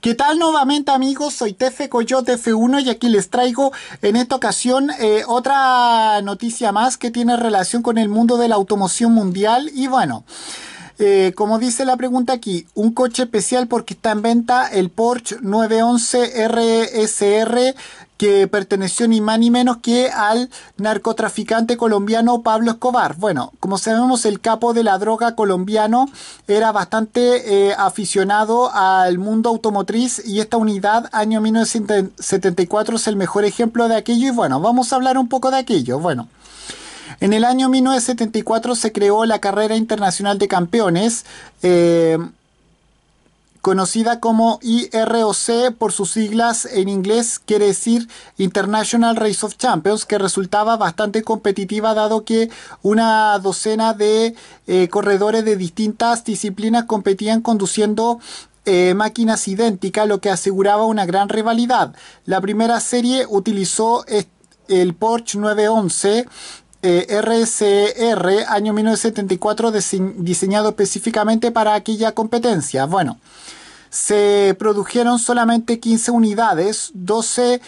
¿Qué tal nuevamente amigos? Soy Tefe Coyote F1 y aquí les traigo en esta ocasión eh, otra noticia más que tiene relación con el mundo de la automoción mundial y bueno... Eh, como dice la pregunta aquí, un coche especial porque está en venta el Porsche 911 RSR que perteneció ni más ni menos que al narcotraficante colombiano Pablo Escobar. Bueno, como sabemos, el capo de la droga colombiano era bastante eh, aficionado al mundo automotriz y esta unidad año 1974 es el mejor ejemplo de aquello y bueno, vamos a hablar un poco de aquello. Bueno. En el año 1974 se creó la Carrera Internacional de Campeones, eh, conocida como IROC por sus siglas en inglés, quiere decir International Race of Champions, que resultaba bastante competitiva dado que una docena de eh, corredores de distintas disciplinas competían conduciendo eh, máquinas idénticas, lo que aseguraba una gran rivalidad. La primera serie utilizó el Porsche 911 RSR eh, año 1974 diseñado específicamente para aquella competencia. Bueno, se produjeron solamente 15 unidades, 12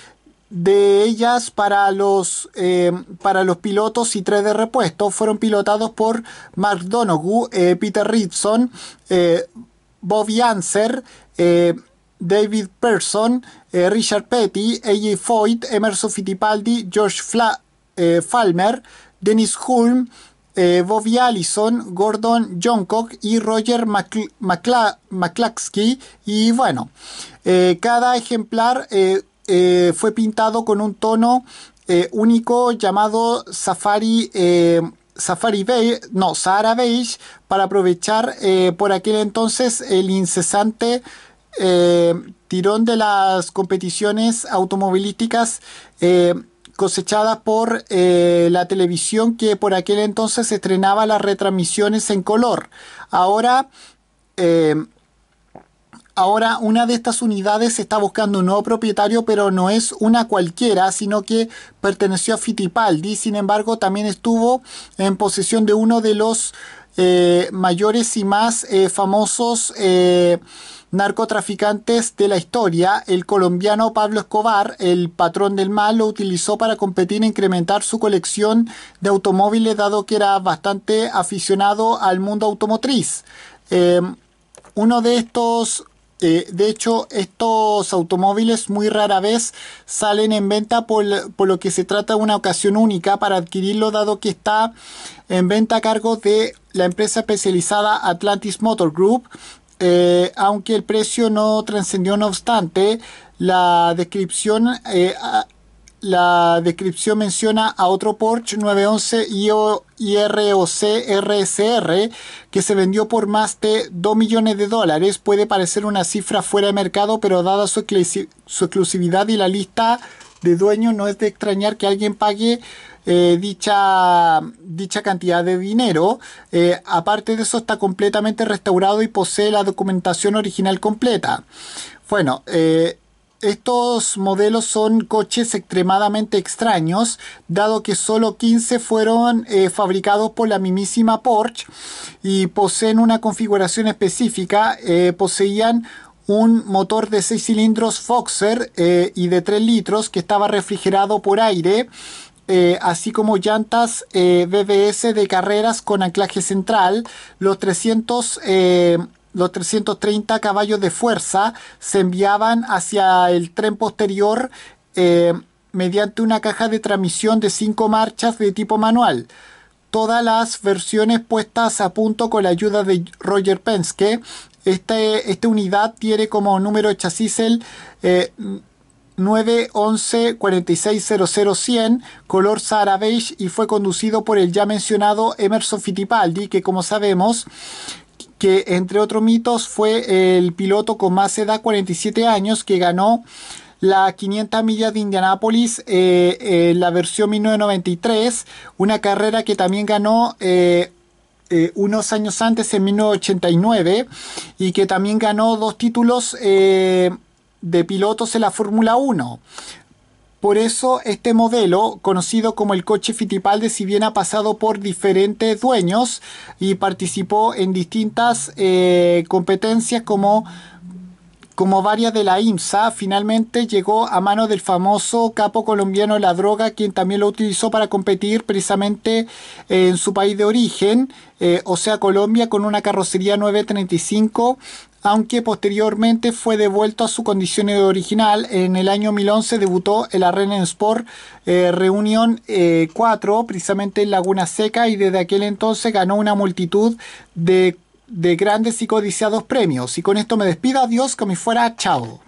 de ellas para los, eh, para los pilotos y 3 de repuesto fueron pilotados por Mark Donoghue, eh, Peter Ritson, Bobby Anser, David Persson, Richard Petty, A.J. Foyt, Emerson Fittipaldi, George Fla eh, Falmer, Dennis Hulm, eh, Bobby Allison, Gordon Johncock y Roger McCl Y bueno, eh, cada ejemplar fue pintado con un tono único llamado Safari. Safari Beige, no, Sahara Beige, para aprovechar por aquel entonces el incesante tirón de las competiciones automovilísticas cosechadas por eh, la televisión que por aquel entonces estrenaba las retransmisiones en color. Ahora eh, Ahora, una de estas unidades está buscando un nuevo propietario, pero no es una cualquiera, sino que perteneció a Fitipaldi, Sin embargo, también estuvo en posesión de uno de los eh, mayores y más eh, famosos eh, narcotraficantes de la historia. El colombiano Pablo Escobar, el patrón del mal, lo utilizó para competir e incrementar su colección de automóviles, dado que era bastante aficionado al mundo automotriz. uno de estos eh, de hecho, estos automóviles muy rara vez salen en venta por, lo que se trata de una ocasión única para adquirirlo, dado que está en venta a cargo de la empresa especializada Atlantis Motor Group. Eh, aunque el precio no trascendió, no obstante, la descripción, eh, la descripción menciona a otro Porsche 911 iroc que se vendió por más de 2 millones de dólares. Puede parecer una cifra fuera de mercado, pero dada su, exclusividad y la lista de dueños, no es de extrañar que alguien pague eh, dicha, cantidad de dinero. Eh, aparte de eso, está completamente restaurado y posee la documentación original completa. Bueno, eh, estos modelos son coches extremadamente extraños, dado que solo 15 fueron eh, fabricados por la mismísima Porsche y poseen una configuración específica, eh, poseían un motor de 6 cilindros Foxer eh, y de 3 litros que estaba refrigerado por aire, así como llantas BBS de carreras con anclaje central, los 300 los 330 caballos de fuerza se enviaban hacia el tren posterior eh, mediante una caja de transmisión de 5 marchas de tipo manual. Todas las versiones puestas a punto con la ayuda de Roger Penske. Este, esta unidad tiene como número de chasis el 911 eh, color Sara Beige, y fue conducido por el ya mencionado Emerson Fittipaldi, que como sabemos que entre otros mitos fue el piloto con más edad, 47 años, que ganó la 500 millas de Indianápolis, en eh, eh, la versión 1993, una carrera que también ganó eh, unos años antes, en 1989, y que también ganó dos títulos de pilotos en la Fórmula 1. Por eso este modelo, conocido como el coche Fittipaldi, si bien ha pasado por diferentes dueños y participó en distintas eh, competencias como, como varias de la IMSA, finalmente llegó a mano del famoso capo colombiano La Droga, quien también lo utilizó para competir precisamente en su país de origen, eh, o sea Colombia, con una carrocería 935 aunque posteriormente fue devuelto a su condición original. En el año 2011 debutó el la Sport eh, Reunión 4, eh, precisamente en Laguna Seca, y desde aquel entonces ganó una multitud de, de grandes y codiciados premios. Y con esto me despido, adiós, como si fuera, chao.